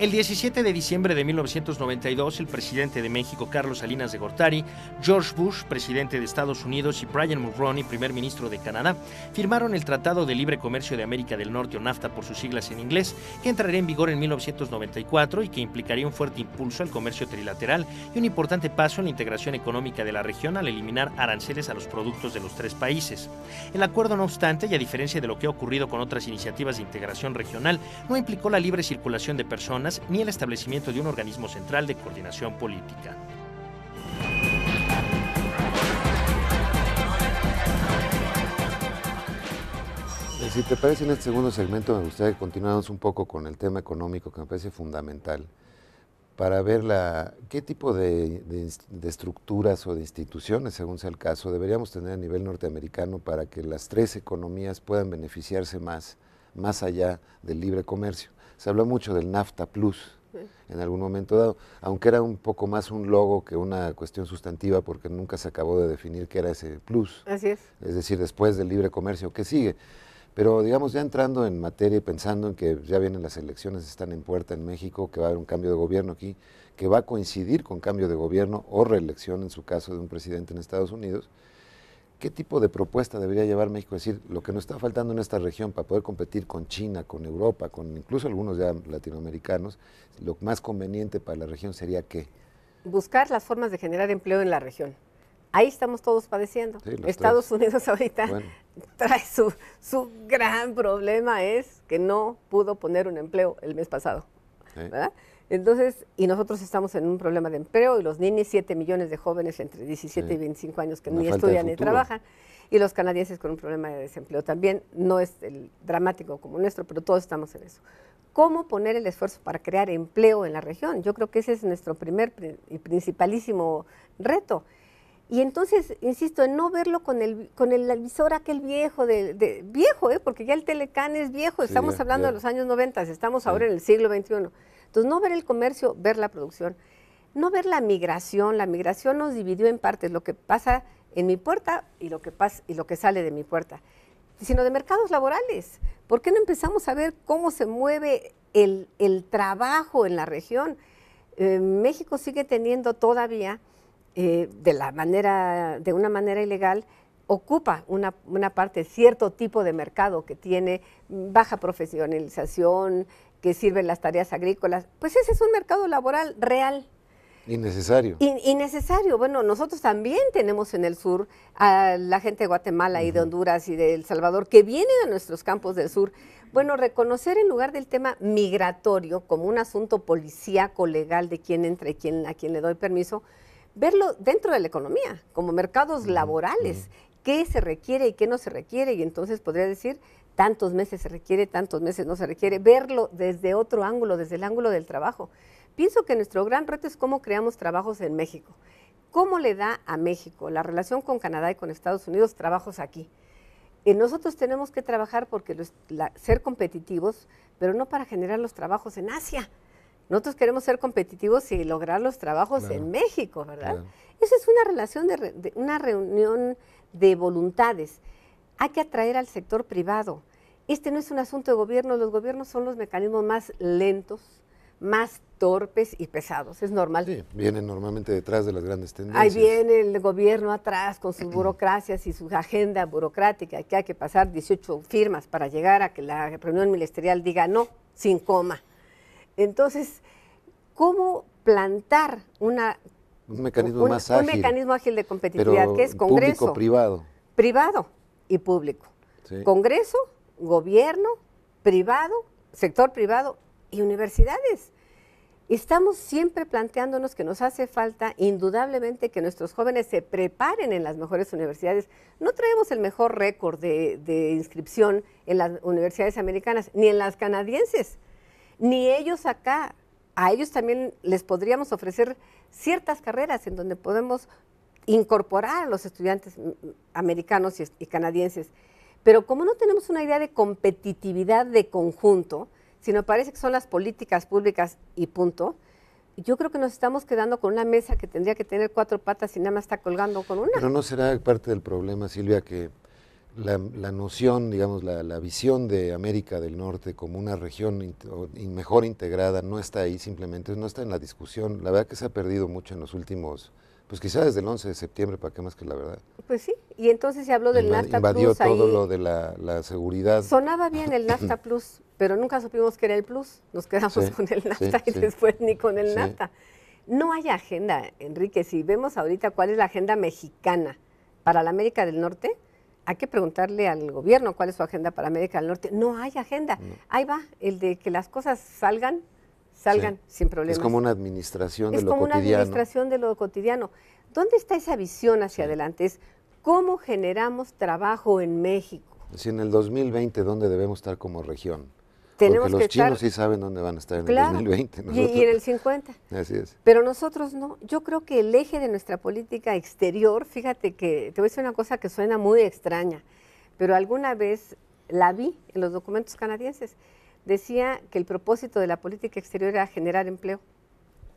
El 17 de diciembre de 1992, el presidente de México, Carlos Salinas de Gortari, George Bush, presidente de Estados Unidos, y Brian Mulroney, primer ministro de Canadá, firmaron el Tratado de Libre Comercio de América del Norte, o NAFTA por sus siglas en inglés, que entraría en vigor en 1994 y que implicaría un fuerte impulso al comercio trilateral y un importante paso en la integración económica de la región al eliminar aranceles a los productos de los tres países. El acuerdo, no obstante, y a diferencia de lo que ha ocurrido con otras iniciativas de integración regional, no implicó la libre circulación de personas, ni el establecimiento de un organismo central de coordinación política. Eh, si te parece, en este segundo segmento me gustaría que continuáramos un poco con el tema económico que me parece fundamental para ver qué tipo de, de, estructuras o de instituciones, según sea el caso, deberíamos tener a nivel norteamericano para que las tres economías puedan beneficiarse más, más allá del libre comercio se habló mucho del NAFTA Plus en algún momento dado, aunque era un poco más un logo que una cuestión sustantiva porque nunca se acabó de definir qué era ese plus. Así es. Es decir, después del libre comercio, ¿qué sigue? Pero digamos, ya entrando en materia y pensando en que ya vienen las elecciones, están en puerta en México, que va a haber un cambio de gobierno aquí, que va a coincidir con cambio de gobierno o reelección en su caso de un presidente en Estados Unidos, ¿Qué tipo de propuesta debería llevar México? Es decir, lo que nos está faltando en esta región para poder competir con China, con Europa, con incluso algunos ya latinoamericanos, lo más conveniente para la región sería qué? Buscar las formas de generar empleo en la región. Ahí estamos todos padeciendo. Estados Unidos ahorita trae su, gran problema es que no pudo poner un empleo el mes pasado. ¿verdad? Entonces, y nosotros estamos en un problema de empleo y los ninis, 7 millones de jóvenes entre 17 y 25 años que ni estudian ni trabajan, y los canadienses con un problema de desempleo también, no es el dramático como nuestro, pero todos estamos en eso. ¿Cómo poner el esfuerzo para crear empleo en la región? Yo creo que ese es nuestro primer y principalísimo reto. Y entonces, insisto, en no verlo con el, con el visor aquel viejo, de, viejo, ¿eh? porque ya el telecan es viejo, estamos hablando de los años 90, estamos ahora en el siglo XXI entonces, no ver el comercio, ver la producción. No ver la migración, la migración nos dividió en partes, lo que pasa en mi puerta y lo que, pasa, y lo que sale de mi puerta, sino de mercados laborales. ¿Por qué no empezamos a ver cómo se mueve el, trabajo en la región? Eh, México sigue teniendo todavía, eh, de, la manera, de una manera ilegal, ocupa una, parte, cierto tipo de mercado que tiene baja profesionalización, que sirven las tareas agrícolas, pues ese es un mercado laboral real. Innecesario. innecesario. Bueno, nosotros también tenemos en el sur a la gente de Guatemala y de Honduras y de El Salvador que viene a nuestros campos del sur. Bueno, reconocer en lugar del tema migratorio como un asunto policíaco legal de quién entra y a quién le doy permiso, verlo dentro de la economía, como mercados laborales, qué se requiere y qué no se requiere. Y entonces podría decir, tantos meses se requiere, tantos meses no se requiere, verlo desde otro ángulo, desde el ángulo del trabajo. Pienso que nuestro gran reto es cómo creamos trabajos en México. ¿Cómo le da a México la relación con Canadá y con Estados Unidos trabajos aquí? Eh, nosotros tenemos que trabajar porque ser competitivos, pero no para generar los trabajos en Asia. Nosotros queremos ser competitivos y lograr los trabajos en México, ¿verdad? Esa es una relación de, una reunión de voluntades. Hay que atraer al sector privado. Este no es un asunto de gobierno, los gobiernos son los mecanismos más lentos, más torpes y pesados, es normal. Sí, vienen normalmente detrás de las grandes tendencias. Ahí viene el gobierno atrás con sus burocracias y su agenda burocrática, que hay que pasar 18 firmas para llegar a que la reunión ministerial diga no, sin coma. Entonces, ¿cómo plantar una, un mecanismo más ágil? mecanismo ágil de competitividad, que es Congreso. Público, privado. Privado y público. Sí. Congreso gobierno, privado, sector privado y universidades. Estamos siempre planteándonos que nos hace falta indudablemente que nuestros jóvenes se preparen en las mejores universidades. No traemos el mejor récord de, inscripción en las universidades americanas, ni en las canadienses, ni ellos acá. A ellos también les podríamos ofrecer ciertas carreras en donde podemos incorporar a los estudiantes americanos y canadienses. Pero como no tenemos una idea de competitividad de conjunto, sino parece que son las políticas públicas y punto, yo creo que nos estamos quedando con una mesa que tendría que tener cuatro patas y nada más está colgando con una. Pero no será parte del problema, Silvia, que la, noción, digamos, la, visión de América del Norte como una región mejor integrada no está ahí simplemente, no está en la discusión. La verdad que se ha perdido mucho en los últimos pues quizá desde el 11 de septiembre, ¿para qué más que la verdad? Pues sí, y entonces se habló del NAFTA Plus. Invadió todo lo de la, seguridad. Sonaba bien el NAFTA Plus, pero nunca supimos que era el Plus. Nos quedamos con el NAFTA y después ni con el NAFTA. No hay agenda, Enrique. Si vemos ahorita cuál es la agenda mexicana para la América del Norte, hay que preguntarle al gobierno cuál es su agenda para América del Norte. No hay agenda. Ahí va, el de que las cosas salgan salgan sin problemas. Es como una administración de lo cotidiano. Es como una administración de lo cotidiano. ¿Dónde está esa visión hacia adelante? Es cómo generamos trabajo en México. Si en el 2020, ¿dónde debemos estar como región? Porque los chinos sí saben dónde van a estar en el 2020. Y, en el 50. Así es. Pero nosotros no. Yo creo que el eje de nuestra política exterior, fíjate que te voy a decir una cosa que suena muy extraña, pero alguna vez la vi en los documentos canadienses decía que el propósito de la política exterior era generar empleo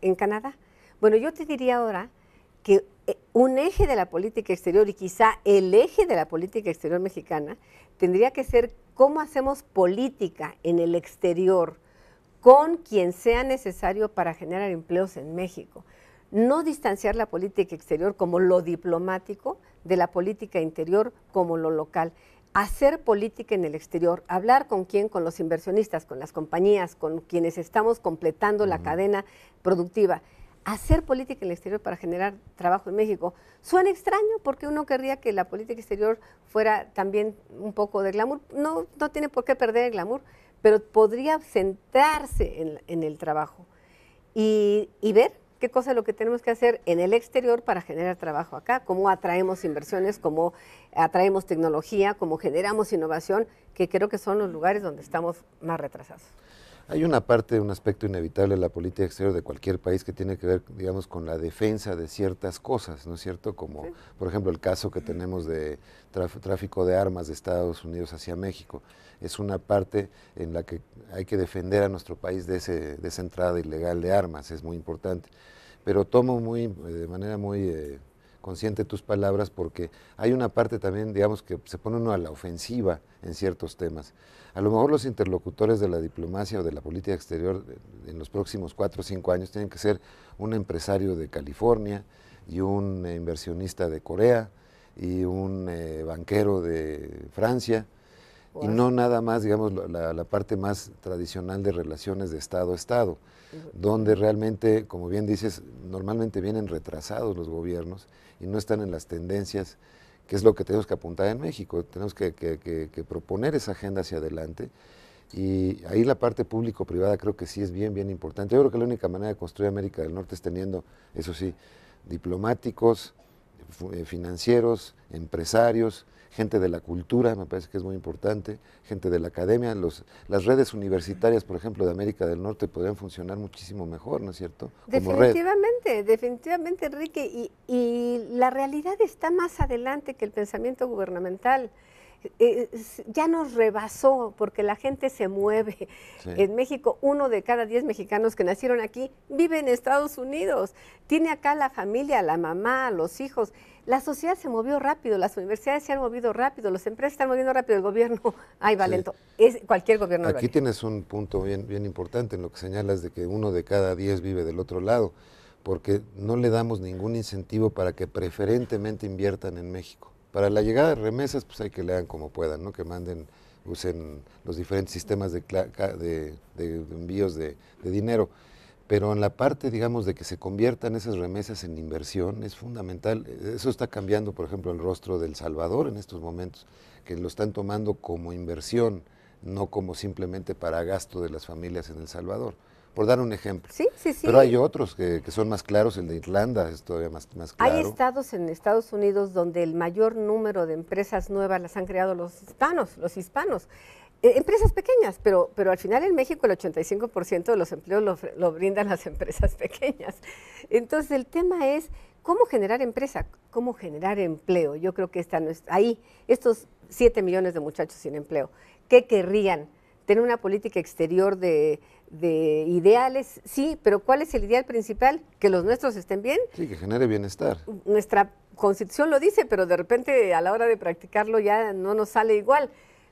en Canadá. Bueno, yo te diría ahora que eh, un eje de la política exterior y quizá el eje de la política exterior mexicana tendría que ser cómo hacemos política en el exterior con quien sea necesario para generar empleos en México. No distanciar la política exterior como lo diplomático de la política interior como lo local hacer política en el exterior, hablar con quién, con los inversionistas, con las compañías, con quienes estamos completando la cadena productiva. Hacer política en el exterior para generar trabajo en México suena extraño porque uno querría que la política exterior fuera también un poco de glamour. No, no tiene por qué perder el glamour, pero podría centrarse en, el trabajo y ver qué cosa es lo que tenemos que hacer en el exterior para generar trabajo acá, cómo atraemos inversiones, cómo atraemos tecnología, cómo generamos innovación, que creo que son los lugares donde estamos más retrasados. Hay una parte, un aspecto inevitable de la política exterior de cualquier país que tiene que ver, digamos, con la defensa de ciertas cosas, ¿no es cierto? Como, por ejemplo, el caso que tenemos de tráfico de armas de Estados Unidos hacia México. Es una parte en la que hay que defender a nuestro país de, esa entrada ilegal de armas, es muy importante. Pero tomo muy, eh, de manera muy... Eh, consciente tus palabras porque hay una parte también, digamos, que se pone uno a la ofensiva en ciertos temas. A lo mejor los interlocutores de la diplomacia o de la política exterior eh, en los próximos cuatro o cinco años tienen que ser un empresario de California y un eh, inversionista de Corea y un eh, banquero de Francia y no nada más, digamos, la, parte más tradicional de relaciones de Estado a Estado, donde realmente, como bien dices, normalmente vienen retrasados los gobiernos y no están en las tendencias que es lo que tenemos que apuntar en México, tenemos que, que proponer esa agenda hacia adelante y ahí la parte público-privada creo que sí es bien, bien importante. Yo creo que la única manera de construir América del Norte es teniendo, eso sí, diplomáticos, eh, financieros, empresarios, gente de la cultura, me parece que es muy importante, gente de la academia, los, las redes universitarias, por ejemplo, de América del Norte podrían funcionar muchísimo mejor, ¿no es cierto? definitivamente, definitivamente, Enrique, y, y la realidad está más adelante que el pensamiento gubernamental. Eh, ya nos rebasó porque la gente se mueve. En México, uno de cada diez mexicanos que nacieron aquí vive en Estados Unidos. Tiene acá la familia, la mamá, los hijos. La sociedad se movió rápido, las universidades se han movido rápido, las empresas están moviendo rápido, el gobierno, ay, Valento, Es, cualquier gobierno. Aquí tienes un punto bien, bien importante en lo que señalas de que uno de cada diez vive del otro lado, porque no le damos ningún incentivo para que preferentemente inviertan en México para la llegada de remesas, pues hay que lean como puedan, ¿no? Que manden, usen los diferentes sistemas de, envíos de, de dinero pero en la parte, digamos, de que se conviertan esas remesas en inversión es fundamental. Eso está cambiando, por ejemplo, el rostro del Salvador en estos momentos, que lo están tomando como inversión, no como simplemente para gasto de las familias en El Salvador por dar un ejemplo. Sí, sí, sí. Pero hay otros que, son más claros, el de Irlanda es todavía más, claro. Hay estados en Estados Unidos donde el mayor número de empresas nuevas las han creado los hispanos, los hispanos. E, empresas pequeñas, pero, pero al final en México el 85% de los empleos lo, brindan las empresas pequeñas. Entonces el tema es cómo generar empresa, cómo generar empleo. Yo creo que está ahí, estos 7 millones de muchachos sin empleo, ¿qué querrían? tener una política exterior de, ideales, sí, pero ¿cuál es el ideal principal? Que los nuestros estén bien. Sí, que genere bienestar. Nuestra constitución lo dice, pero de repente a la hora de practicarlo ya no nos sale igual.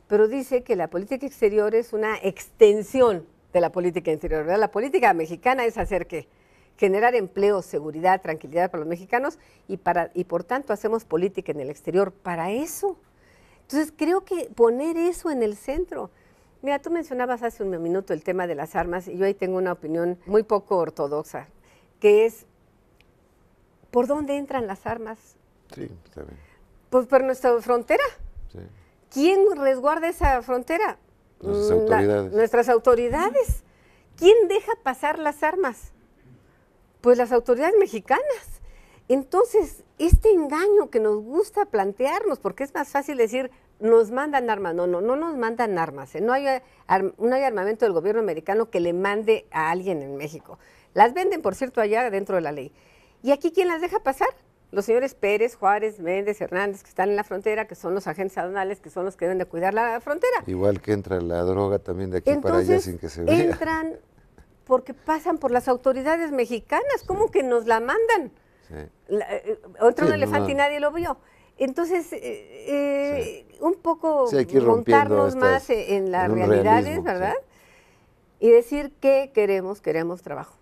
Pero dice que la política exterior es una extensión de la política interior. ¿verdad? La política mexicana es hacer que generar empleo, seguridad, tranquilidad para los mexicanos y, para, y por tanto hacemos política en el exterior para eso. Entonces creo que poner eso en el centro Mira, tú mencionabas hace un minuto el tema de las armas y yo ahí tengo una opinión muy poco ortodoxa, que es, ¿por dónde entran las armas? Sí, está bien. Pues por nuestra frontera. Sí. ¿Quién resguarda esa frontera? Nuestras mm, autoridades. nuestras autoridades. ¿Quién deja pasar las armas? Pues las autoridades mexicanas. Entonces, este engaño que nos gusta plantearnos, porque es más fácil decir, nos mandan armas, no, no, no nos mandan armas. ¿eh? No, hay, no hay armamento del gobierno americano que le mande a alguien en México. Las venden, por cierto, allá dentro de la ley. ¿Y aquí quién las deja pasar? Los señores Pérez, Juárez, Méndez, Hernández, que están en la frontera, que son los agentes aduanales, que son los que deben de cuidar la frontera. Igual que entra la droga también de aquí para allá sin que se vea. Entran porque pasan por las autoridades mexicanas, ¿cómo que nos la mandan? otro eh, eh, elefante y nadie lo vio. Entonces, eh, eh, un poco sí, montarnos más e-, en las realidades, ¿verdad? Y decir qué queremos, queremos trabajo.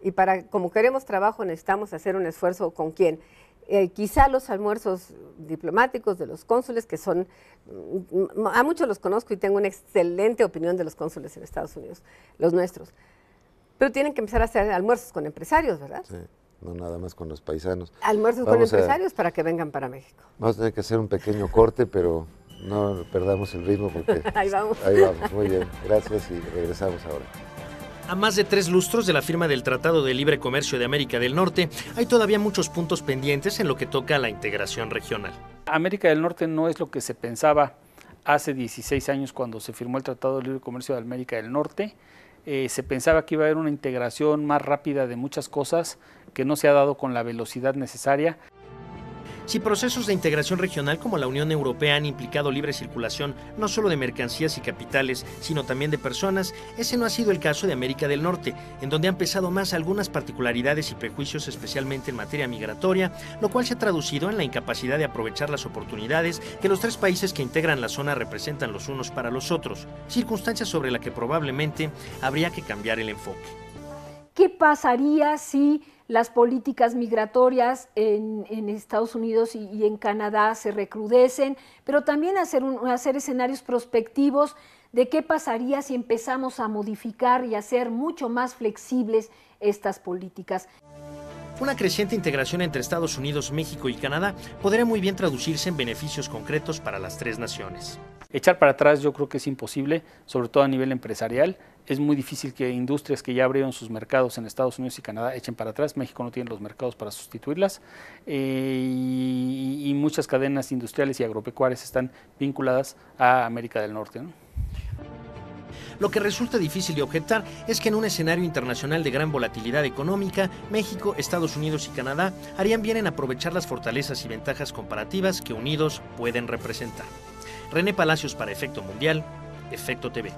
Y para, como queremos trabajo, necesitamos hacer un esfuerzo con quién. Eh, quizá los almuerzos diplomáticos de los cónsules, que son, mm, mm, a muchos los conozco y tengo una excelente opinión de los cónsules en Estados Unidos, los nuestros. Pero tienen que empezar a hacer almuerzos con empresarios, ¿verdad? Sí no nada más con los paisanos. ¿Almuerzo con empresarios para que vengan para México. Vamos a tener que hacer un pequeño corte, pero no perdamos el ritmo porque... ahí vamos. Ahí vamos, muy bien. Gracias y regresamos ahora. A más de tres lustros de la firma del Tratado de Libre Comercio de América del Norte, hay todavía muchos puntos pendientes en lo que toca a la integración regional. América del Norte no es lo que se pensaba hace 16 años cuando se firmó el Tratado de Libre Comercio de América del Norte. Eh, se pensaba que iba a haber una integración más rápida de muchas cosas que no se ha dado con la velocidad necesaria. Si procesos de integración regional como la Unión Europea han implicado libre circulación no solo de mercancías y capitales, sino también de personas, ese no ha sido el caso de América del Norte, en donde han pesado más algunas particularidades y prejuicios especialmente en materia migratoria, lo cual se ha traducido en la incapacidad de aprovechar las oportunidades que los tres países que integran la zona representan los unos para los otros, circunstancia sobre la que probablemente habría que cambiar el enfoque. ¿Qué pasaría si las políticas migratorias en, Estados Unidos y, en Canadá se recrudecen, pero también hacer, hacer escenarios prospectivos de qué pasaría si empezamos a modificar y hacer mucho más flexibles estas políticas. Una creciente integración entre Estados Unidos, México y Canadá podría muy bien traducirse en beneficios concretos para las tres naciones. Echar para atrás yo creo que es imposible, sobre todo a nivel empresarial es muy difícil que industrias que ya abrieron sus mercados en Estados Unidos y Canadá echen para atrás. México no tiene los mercados para sustituirlas eh, y, muchas cadenas industriales y agropecuarias están vinculadas a América del Norte. Lo que resulta difícil de objetar es que en un escenario internacional de gran volatilidad económica, México, Estados Unidos y Canadá harían bien en aprovechar las fortalezas y ventajas comparativas que unidos pueden representar. René Palacios para Efecto Mundial, Efecto TV.